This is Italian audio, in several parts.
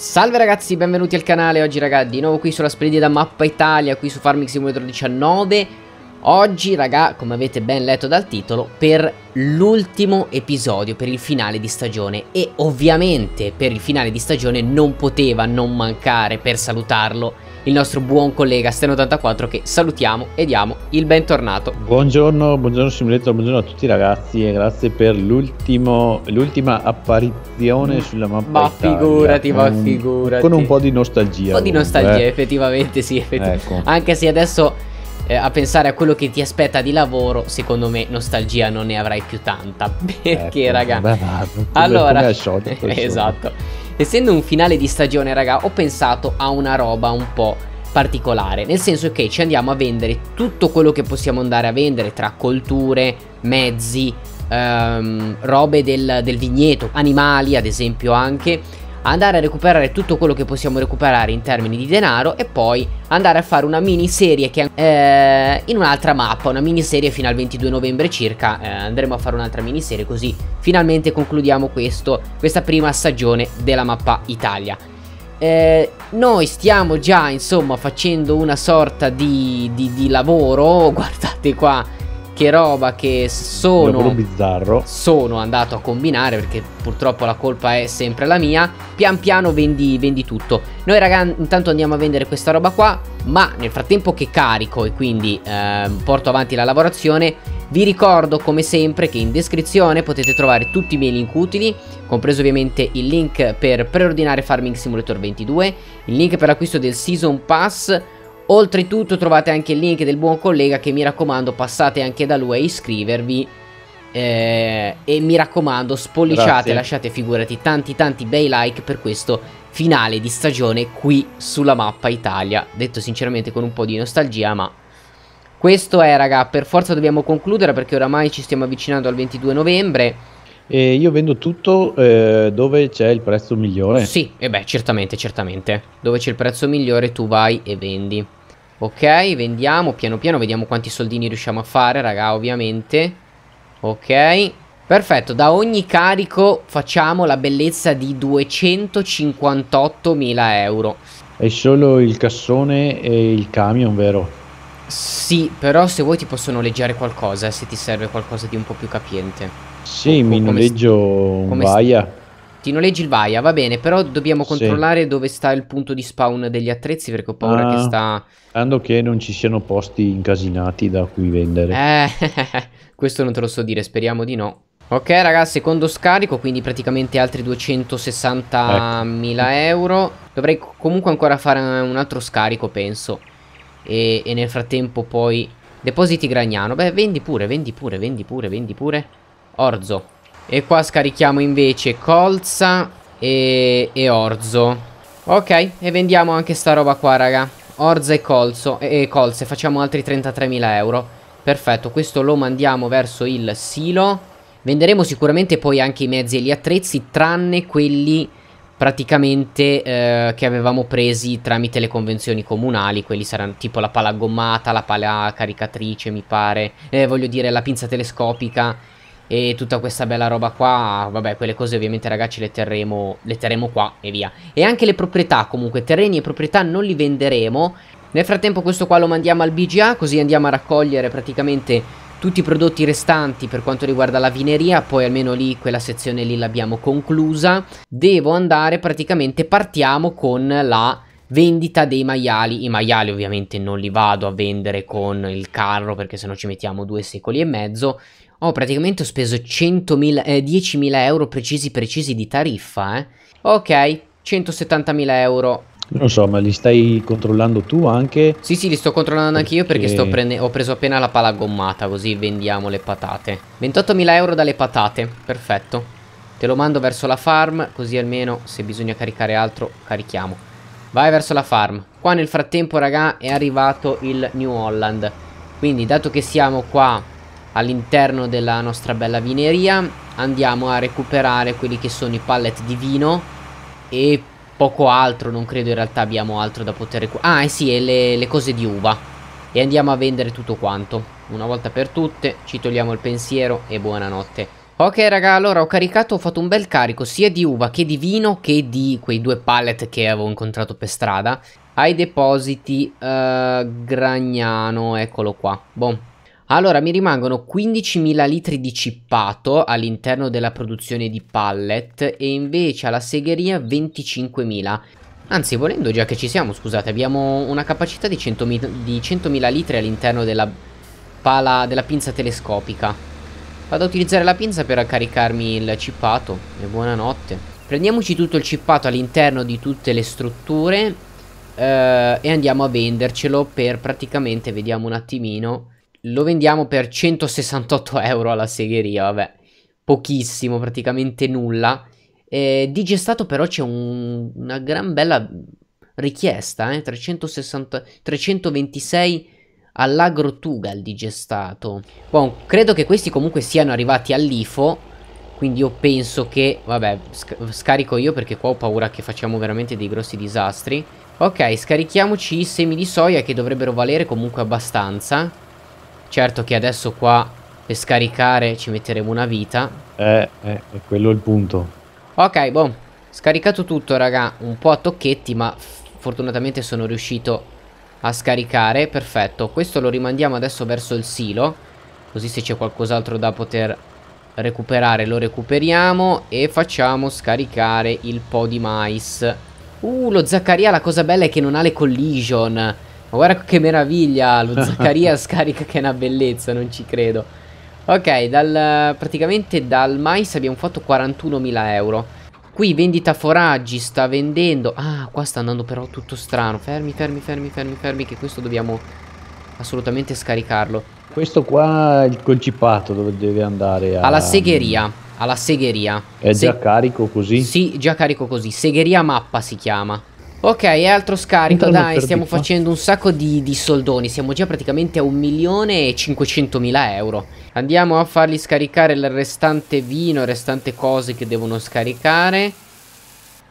Salve ragazzi, benvenuti al canale, oggi raga di nuovo qui sulla splendida mappa Italia, qui su Farming Simulator 19 Oggi raga, come avete ben letto dal titolo, per l'ultimo episodio, per il finale di stagione E ovviamente per il finale di stagione non poteva non mancare per salutarlo il nostro buon collega Sten84 che salutiamo e diamo il bentornato. Buongiorno, buongiorno Simulator, buongiorno a tutti ragazzi e grazie per l'ultima apparizione mm. sulla mappa Ma Italia, figurati, ma mm. figurati. Con un po' di nostalgia. Un po' di nostalgia, eh. effettivamente sì, effettivamente. Ecco. Anche se adesso eh, a pensare a quello che ti aspetta di lavoro, secondo me nostalgia non ne avrai più tanta. Perché, ecco, raga. Beh, beh, allora, come al solito, esatto. Essendo un finale di stagione, raga, ho pensato a una roba un po' particolare, nel senso che ci andiamo a vendere tutto quello che possiamo andare a vendere tra colture, mezzi, ehm, robe del, del vigneto, animali ad esempio anche andare a recuperare tutto quello che possiamo recuperare in termini di denaro e poi andare a fare una mini serie che eh, in un'altra mappa, una mini serie fino al 22 novembre circa, eh, andremo a fare un'altra mini serie così finalmente concludiamo questo, questa prima stagione della mappa Italia. Eh, noi stiamo già insomma facendo una sorta di, di, di lavoro, guardate qua che roba che sono, bizzarro. sono andato a combinare perché purtroppo la colpa è sempre la mia pian piano vendi, vendi tutto noi ragazzi intanto andiamo a vendere questa roba qua ma nel frattempo che carico e quindi eh, porto avanti la lavorazione vi ricordo come sempre che in descrizione potete trovare tutti i miei link utili, compreso ovviamente il link per preordinare Farming Simulator 22, il link per l'acquisto del Season Pass, Oltretutto trovate anche il link del buon collega che mi raccomando passate anche da lui a iscrivervi eh, e mi raccomando spolliciate, Grazie. lasciate figurati tanti tanti bei like per questo finale di stagione qui sulla mappa Italia. Detto sinceramente con un po' di nostalgia ma questo è raga per forza dobbiamo concludere perché oramai ci stiamo avvicinando al 22 novembre. E io vendo tutto eh, dove c'è il prezzo migliore. Sì, e beh, certamente, certamente. Dove c'è il prezzo migliore tu vai e vendi. Ok, vendiamo piano piano, vediamo quanti soldini riusciamo a fare, raga, ovviamente. Ok. Perfetto, da ogni carico facciamo la bellezza di 258.000 euro. È solo il cassone e il camion, vero? Sì, però se vuoi ti posso noleggiare qualcosa, eh, se ti serve qualcosa di un po' più capiente. Sì, o, mi noleggio un Baia. Ti noleggi il Vaia, va bene, però dobbiamo controllare sì. dove sta il punto di spawn degli attrezzi perché ho paura ah, che sta... Sperando che non ci siano posti incasinati da cui vendere. Eh, questo non te lo so dire, speriamo di no. Ok ragazzi, secondo scarico, quindi praticamente altri 260.000 ecco. euro. Dovrei comunque ancora fare un altro scarico, penso. E, e nel frattempo poi... Depositi Gragnano. Beh, vendi pure, vendi pure, vendi pure, vendi pure. Orzo. E qua scarichiamo invece colza e, e orzo. Ok, e vendiamo anche sta roba qua, raga. Orza e colzo, e colze, facciamo altri 33.000 euro. Perfetto, questo lo mandiamo verso il silo. Venderemo sicuramente poi anche i mezzi e gli attrezzi, tranne quelli praticamente eh, che avevamo presi tramite le convenzioni comunali, quelli saranno tipo la pala gommata, la pala caricatrice mi pare, eh, voglio dire la pinza telescopica e tutta questa bella roba qua, vabbè, quelle cose ovviamente ragazzi le terremo, le terremo qua e via. E anche le proprietà comunque, terreni e proprietà non li venderemo. Nel frattempo questo qua lo mandiamo al BGA, così andiamo a raccogliere praticamente tutti i prodotti restanti per quanto riguarda la vineria, poi almeno lì quella sezione lì l'abbiamo conclusa. Devo andare praticamente partiamo con la Vendita dei maiali, i maiali ovviamente non li vado a vendere con il carro perché se no ci mettiamo due secoli e mezzo. Oh, praticamente ho speso 100.000, eh, 10.000 euro precisi precisi di tariffa, eh. Ok, 170.000 euro. Non so, ma li stai controllando tu anche? Sì, sì, li sto controllando anche io perché, perché prende... ho preso appena la pala gommata, così vendiamo le patate. 28.000 euro dalle patate, perfetto. Te lo mando verso la farm, così almeno se bisogna caricare altro, carichiamo. Vai verso la farm. Qua nel frattempo, raga, è arrivato il New Holland. Quindi, dato che siamo qua all'interno della nostra bella vineria, andiamo a recuperare quelli che sono i pallet di vino e poco altro, non credo in realtà abbiamo altro da poter recuperare. Ah, eh sì, e le, le cose di uva. E andiamo a vendere tutto quanto. Una volta per tutte, ci togliamo il pensiero e buonanotte. Ok raga, allora ho caricato, ho fatto un bel carico sia di uva che di vino che di quei due pallet che avevo incontrato per strada Ai depositi uh, Gragnano, eccolo qua, boh allora, mi rimangono 15.000 litri di cippato all'interno della produzione di pallet e invece alla segheria 25.000. Anzi, volendo già che ci siamo, scusate, abbiamo una capacità di 100.000 100 litri all'interno della pala, della pinza telescopica. Vado a utilizzare la pinza per caricarmi il cippato e buonanotte. Prendiamoci tutto il cippato all'interno di tutte le strutture eh, e andiamo a vendercelo per praticamente, vediamo un attimino, lo vendiamo per 168 euro alla segheria, vabbè, pochissimo, praticamente nulla. Eh, digestato però c'è un, una gran bella richiesta, eh? 360, 326 all'Agro Tugal digestato. Gestato. Bon, credo che questi comunque siano arrivati all'IFO, quindi io penso che... Vabbè, sc scarico io perché qua ho paura che facciamo veramente dei grossi disastri. Ok, scarichiamoci i semi di soia che dovrebbero valere comunque abbastanza. Certo che adesso qua per scaricare ci metteremo una vita. Eh, eh, è quello il punto. Ok, boh. Scaricato tutto, raga. Un po' a tocchetti, ma fortunatamente sono riuscito a scaricare Perfetto, questo lo rimandiamo adesso verso il silo Così se c'è qualcos'altro da poter recuperare lo recuperiamo E facciamo scaricare il po' di mais Uh, lo Zaccaria la cosa bella è che non ha le collision Ma guarda che meraviglia, lo Zaccaria scarica che è una bellezza, non ci credo Ok, dal, praticamente dal mais abbiamo fatto 41.000 euro Qui vendita foraggi sta vendendo Ah qua sta andando però tutto strano Fermi fermi fermi fermi fermi Che questo dobbiamo assolutamente scaricarlo Questo qua è il concipato dove deve andare a... Alla segheria Alla segheria È Se... già carico così? Sì già carico così Segheria mappa si chiama Ok, altro scarico, Internet dai, stiamo dico. facendo un sacco di, di, soldoni, siamo già praticamente a 1.500.000 euro. Andiamo a fargli scaricare il restante vino, il restante cose che devono scaricare.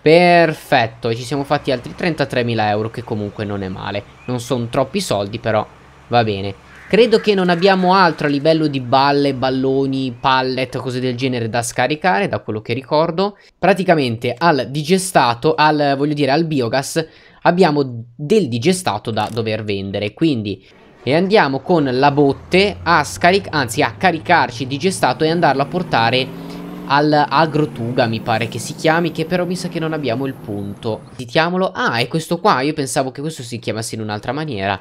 Perfetto, ci siamo fatti altri 33.000 euro che comunque non è male. Non sono troppi soldi però, va bene. Credo che non abbiamo altro a livello di balle, balloni, pallet, cose del genere da scaricare, da quello che ricordo. Praticamente al digestato, al, voglio dire al biogas, abbiamo del digestato da dover vendere. Quindi e andiamo con la botte a, scaricare, anzi, a caricarci digestato e andarlo a portare all'agrotuga mi pare che si chiami che però mi sa che non abbiamo il punto Ditiamolo, ah è questo qua, io pensavo che questo si chiamasse in un'altra maniera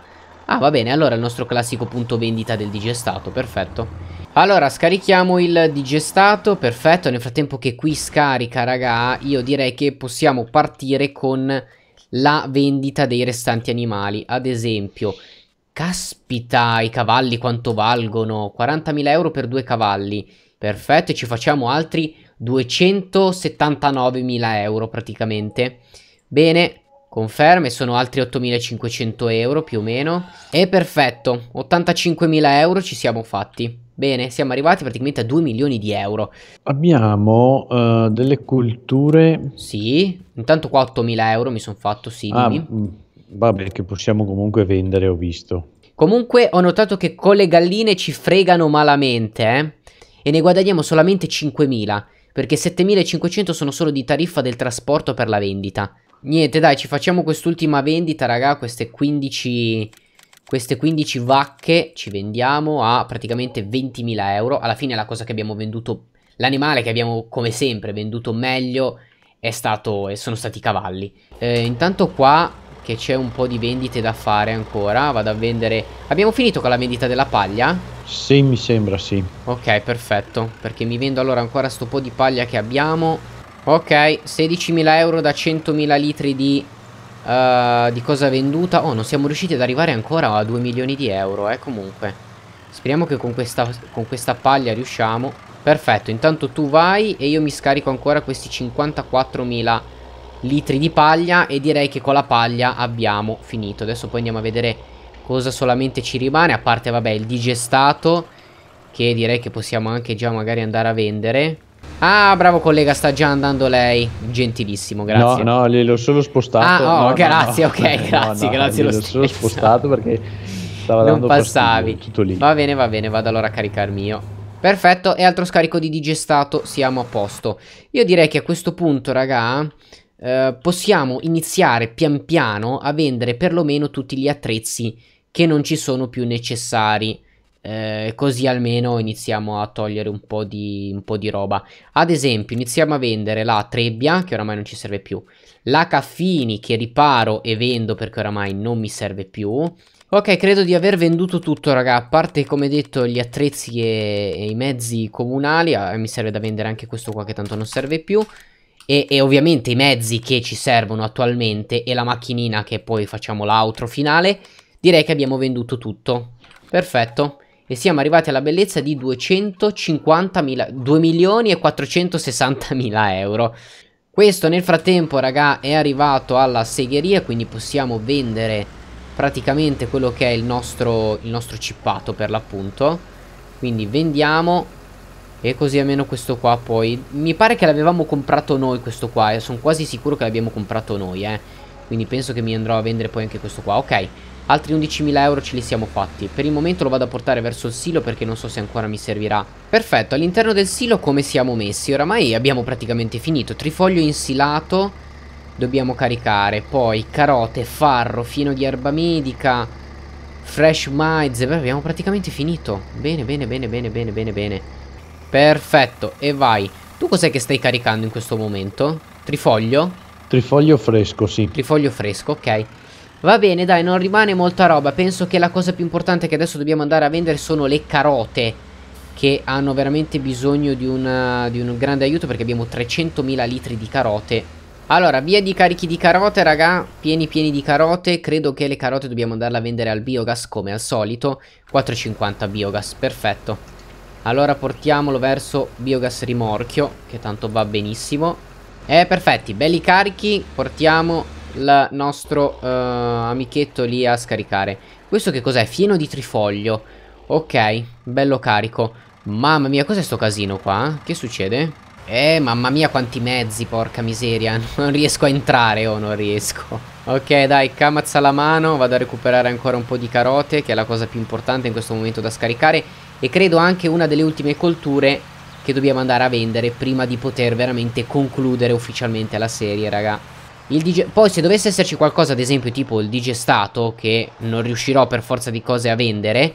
Ah va bene allora il nostro classico punto vendita del digestato perfetto allora scarichiamo il digestato perfetto nel frattempo che qui scarica raga io direi che possiamo partire con la vendita dei restanti animali ad esempio caspita i cavalli quanto valgono 40.000 euro per due cavalli perfetto e ci facciamo altri 279.000 euro praticamente bene Conferme, sono altri 8.500 euro più o meno. E perfetto, 85.000 euro ci siamo fatti. Bene, siamo arrivati praticamente a 2 milioni di euro. Abbiamo uh, delle culture. Sì, intanto qua 8.000 euro mi sono fatto, sì. Ah, mm, vabbè, che possiamo comunque vendere, ho visto. Comunque ho notato che con le galline ci fregano malamente, eh? E ne guadagniamo solamente 5.000, perché 7.500 sono solo di tariffa del trasporto per la vendita. Niente, dai, ci facciamo quest'ultima vendita, raga, queste 15... Queste 15 vacche ci vendiamo a praticamente 20.000 euro. Alla fine la cosa che abbiamo venduto, l'animale che abbiamo come sempre venduto meglio è stato, sono stati i cavalli. Eh, intanto qua che c'è un po' di vendite da fare ancora, vado a vendere... Abbiamo finito con la vendita della paglia? Sì, mi sembra, sì. Ok, perfetto, perché mi vendo allora ancora sto po' di paglia che abbiamo... Ok, 16.000 euro da 100.000 litri di, uh, di cosa venduta. Oh, non siamo riusciti ad arrivare ancora a 2 milioni di euro, eh, comunque. Speriamo che con questa, con questa paglia riusciamo. Perfetto, intanto tu vai e io mi scarico ancora questi 54.000 litri di paglia e direi che con la paglia abbiamo finito. Adesso poi andiamo a vedere cosa solamente ci rimane, a parte, vabbè, il digestato che direi che possiamo anche già magari andare a vendere. Ah, bravo collega, sta già andando lei. Gentilissimo, grazie. No, no, gliel'ho solo spostato. Ah, oh, no, grazie, no, no. ok, grazie, grazie lo stesso. Gliel'ho solo spostato perché stava non dando passavi. Fastidio, tutto lì. Va bene, va bene, vado allora a caricarmi io. Perfetto, e altro scarico di digestato, siamo a posto. Io direi che a questo punto, raga, eh, possiamo iniziare pian piano a vendere perlomeno tutti gli attrezzi che non ci sono più necessari. Eh, così almeno iniziamo a togliere un po, di, un po, di, roba. Ad esempio, iniziamo a vendere la trebbia, che oramai non ci serve più, la caffini, che riparo e vendo perché oramai non mi serve più. Ok, credo di aver venduto tutto, raga, a parte, come detto, gli attrezzi e, e i mezzi comunali. Eh, mi serve da vendere anche questo qua che tanto non serve più. E, e, ovviamente i mezzi che ci servono attualmente e la macchinina che poi facciamo l'outro finale. Direi che abbiamo venduto tutto. Perfetto e siamo arrivati alla bellezza di 250.000, 2 460.000 euro. Questo nel frattempo raga è arrivato alla segheria quindi possiamo vendere praticamente quello che è il nostro, il nostro cippato per l'appunto. Quindi vendiamo e così almeno questo qua poi mi pare che l'avevamo comprato noi questo qua, sono quasi sicuro che l'abbiamo comprato noi eh. Quindi penso che mi andrò a vendere poi anche questo qua, ok. Altri 11.000 euro ce li siamo fatti. Per il momento lo vado a portare verso il silo perché non so se ancora mi servirà. Perfetto, all'interno del silo come siamo messi? Oramai abbiamo praticamente finito. Trifoglio insilato, dobbiamo caricare. Poi carote, farro, fieno di erba medica, fresh maize. Beh, abbiamo praticamente finito. Bene, bene, bene, bene, bene, bene, bene. Perfetto, e vai. Tu cos'è che stai caricando in questo momento? Trifoglio? Trifoglio fresco, sì. Trifoglio fresco, ok. Va bene, dai, non rimane molta roba. Penso che la cosa più importante che adesso dobbiamo andare a vendere sono le carote. Che hanno veramente bisogno di, una, di un grande aiuto perché abbiamo 300.000 litri di carote. Allora, via di carichi di carote, raga. Pieni pieni di carote. Credo che le carote dobbiamo andarle a vendere al biogas come al solito. 4,50 biogas, perfetto. Allora portiamolo verso biogas rimorchio, che tanto va benissimo. Eh, perfetti, belli carichi. Portiamo il nostro uh, amichetto lì a scaricare. Questo che cos'è? Fieno di trifoglio. Ok, bello carico. Mamma mia, cos'è sto casino qua? Che succede? Eh, mamma mia quanti mezzi, porca miseria. Non riesco a entrare, oh, non riesco. Ok, dai, camazza la mano. Vado a recuperare ancora un po' di carote, che è la cosa più importante in questo momento da scaricare. E credo anche una delle ultime colture che dobbiamo andare a vendere prima di poter veramente concludere ufficialmente la serie, raga. DJ... Poi se dovesse esserci qualcosa, ad esempio, tipo il digestato, che non riuscirò per forza di cose a vendere,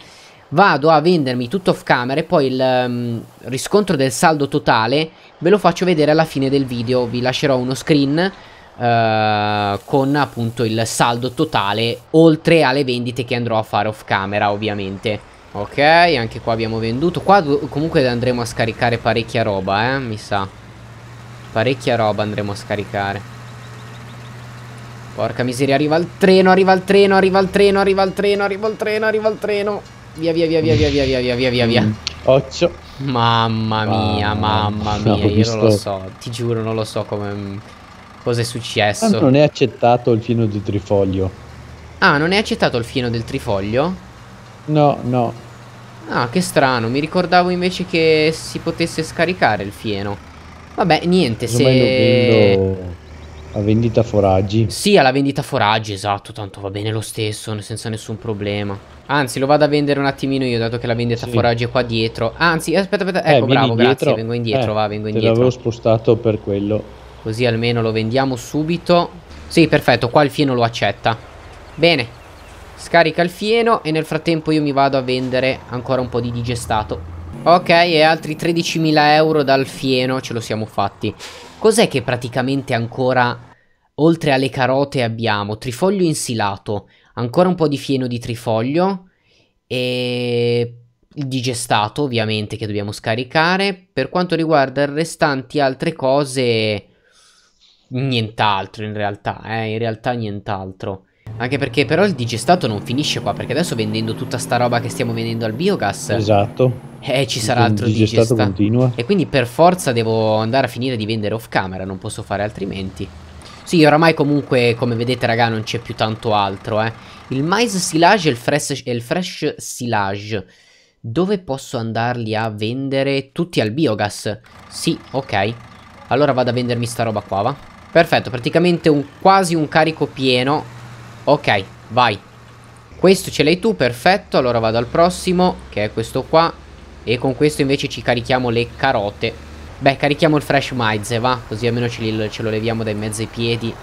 vado a vendermi tutto off camera e poi il um, riscontro del saldo totale ve lo faccio vedere alla fine del video. Vi lascerò uno screen Uh, con appunto il saldo totale oltre alle vendite che andrò a fare off camera ovviamente ok anche qua abbiamo venduto qua comunque andremo a scaricare parecchia roba eh mi sa parecchia roba andremo a scaricare Porca miseria, arriva il treno, arriva il treno, arriva il treno, arriva il treno, arriva il treno, arriva il treno. Via, via, via, via, via, via, via, via, via, via, via. Occio. Mamma mia, ah, mamma mia, io non lo so, ti giuro, non lo so come... cosa è successo. non è accettato il fino del trifoglio. Ah, non è accettato il fino del trifoglio? No, no. Ah, che strano, mi ricordavo invece che si potesse scaricare il fieno. Vabbè, niente, se... La vendita foraggi. Sì, alla vendita foraggi, esatto, tanto va bene lo stesso, senza nessun problema. Anzi, lo vado a vendere un attimino io, dato che la vendita sì. foraggi è qua dietro. Anzi, eh, aspetta, aspetta, ecco, eh, bravo, grazie, vengo indietro, eh, va, vengo indietro. l'avevo spostato per quello. Così almeno lo vendiamo subito. Sì, perfetto, qua il fieno lo accetta. Bene, scarica il fieno e nel frattempo io mi vado a vendere ancora un po' di digestato. Ok, e altri 13.000 euro dal fieno ce lo siamo fatti. Cos'è che praticamente ancora, oltre alle carote, abbiamo? Trifoglio insilato, ancora un po' di fieno di trifoglio e il digestato ovviamente che dobbiamo scaricare. Per quanto riguarda il restanti altre cose, nient'altro in realtà, eh? in realtà nient'altro. Anche perché però il digestato non finisce qua, perché adesso vendendo tutta sta roba che stiamo vendendo al biogas... Esatto. Eh, ci sarà il altro digestato. digestato. Continua. E quindi per forza devo andare a finire di vendere off camera, non posso fare altrimenti. Sì, oramai comunque, come vedete raga, non c'è più tanto altro, eh. Il mais silage e il fresh, e il fresh silage. Dove posso andarli a vendere? Tutti al biogas. Sì, ok. Allora vado a vendermi sta roba qua, va? Perfetto, praticamente un, quasi un carico pieno Ok, vai. Questo ce l'hai tu, perfetto. Allora vado al prossimo, che è questo qua. E con questo invece ci carichiamo le carote. Beh, carichiamo il fresh maize, va? Così almeno ce, li, ce lo leviamo dai mezzi ai piedi.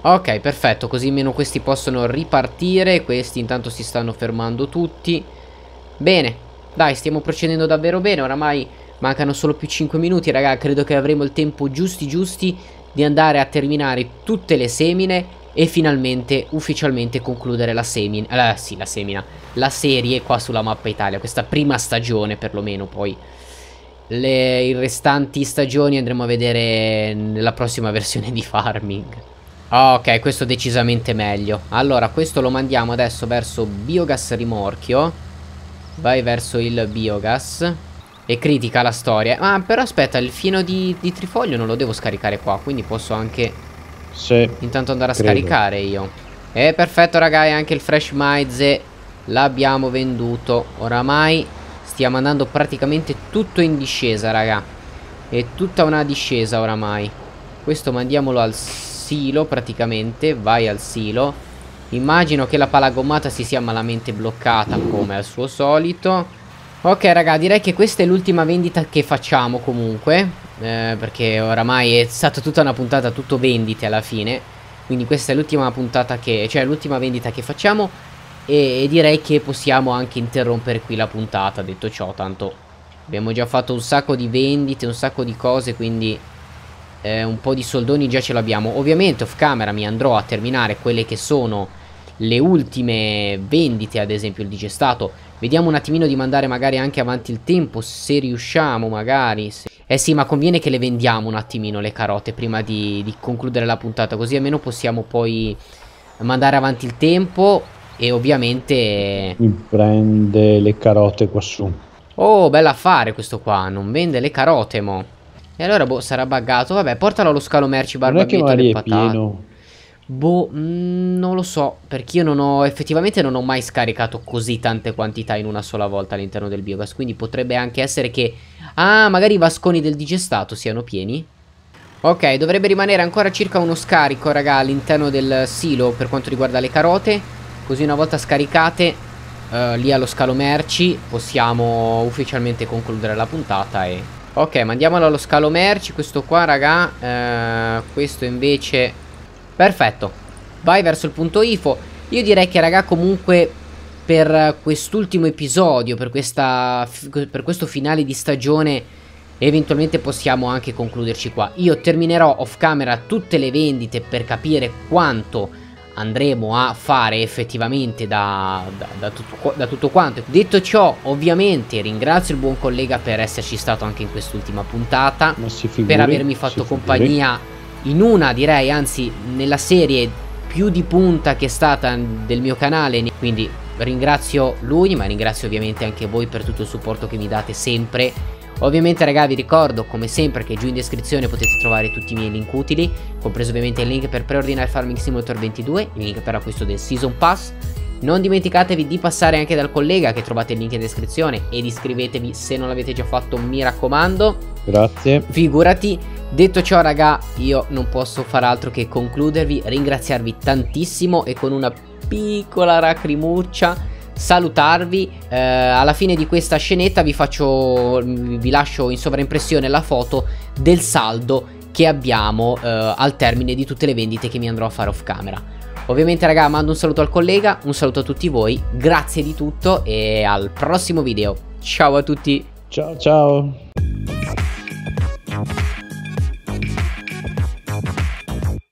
Ok, perfetto. Così almeno questi possono ripartire. Questi intanto si stanno fermando tutti. Bene. Dai, stiamo procedendo davvero bene. Oramai mancano solo più 5 minuti, raga. Credo che avremo il tempo giusti giusti di andare a terminare tutte le semine e finalmente ufficialmente concludere la semina, eh, sì la semina, la serie qua sulla mappa Italia, questa prima stagione perlomeno poi. Le, I restanti stagioni andremo a vedere nella prossima versione di Farming. Ah, ok, questo decisamente meglio. Allora, questo lo mandiamo adesso verso Biogas Rimorchio. Vai verso il Biogas. E critica la storia. Ah, però aspetta, il fieno di, di trifoglio non lo devo scaricare qua, quindi posso anche sì. Intanto andare a credo. scaricare io. E eh, perfetto, ragazzi, anche il fresh maize l'abbiamo venduto. Oramai stiamo andando praticamente tutto in discesa, raga. È tutta una discesa oramai. Questo mandiamolo al silo praticamente, vai al silo. Immagino che la pala gommata si sia malamente bloccata come al suo solito. Ok raga, direi che questa è l'ultima vendita che facciamo comunque eh, perché oramai è stata tutta una puntata tutto vendite alla fine, quindi questa è l'ultima puntata che, cioè l'ultima vendita che facciamo e, e direi che possiamo anche interrompere qui la puntata, detto ciò, tanto abbiamo già fatto un sacco di vendite, un sacco di cose, quindi eh, un po' di soldoni già ce l'abbiamo. Ovviamente off camera mi andrò a terminare quelle che sono le ultime vendite, ad esempio il digestato Vediamo un attimino di mandare magari anche avanti il tempo, se riusciamo magari. Se... Eh sì, ma conviene che le vendiamo un attimino le carote prima di, di concludere la puntata, così almeno possiamo poi mandare avanti il tempo e ovviamente... Mi prende le carote qua su. Oh, bell'affare questo qua, non vende le carote mo'. E allora boh, sarà buggato. Vabbè, portalo allo scalo merci barbabietola e patate. Pieno. Boh, mm, non lo so, perché io non ho, effettivamente non ho mai scaricato così tante quantità in una sola volta all'interno del biogas, quindi potrebbe anche essere che... Ah, magari i vasconi del digestato siano pieni? Ok, dovrebbe rimanere ancora circa uno scarico, raga, all'interno del silo per quanto riguarda le carote, così una volta scaricate uh, lì allo scalo merci possiamo ufficialmente concludere la puntata e... Ok, mandiamolo allo scalo merci, questo qua, raga, uh, questo invece Perfetto. Vai verso il punto IFO. Io direi che raga comunque per quest'ultimo episodio, per, questa, per questo finale di stagione eventualmente possiamo anche concluderci qua. Io terminerò off camera tutte le vendite per capire quanto andremo a fare effettivamente da, da, da, tutto, da, tutto, quanto. Detto ciò, ovviamente ringrazio il buon collega per esserci stato anche in quest'ultima puntata, per avermi fatto compagnia in una direi anzi nella serie più di punta che è stata del mio canale quindi ringrazio lui ma ringrazio ovviamente anche voi per tutto il supporto che mi date sempre ovviamente ragazzi, vi ricordo come sempre che giù in descrizione potete trovare tutti i miei link utili compreso ovviamente il link per preordinare Farming Simulator 22 il link per acquisto del Season Pass non dimenticatevi di passare anche dal collega che trovate il link in descrizione ed iscrivetevi se non l'avete già fatto mi raccomando grazie figurati Detto ciò raga io non posso far altro che concludervi, ringraziarvi tantissimo e con una piccola lacrimuccia salutarvi eh, alla fine di questa scenetta vi faccio mm, vi lascio in sovraimpressione la foto del saldo che abbiamo eh, al termine di tutte le vendite che mi andrò a fare off camera ovviamente raga mando un saluto al collega un saluto a tutti voi grazie di tutto e al prossimo video ciao a tutti ciao ciao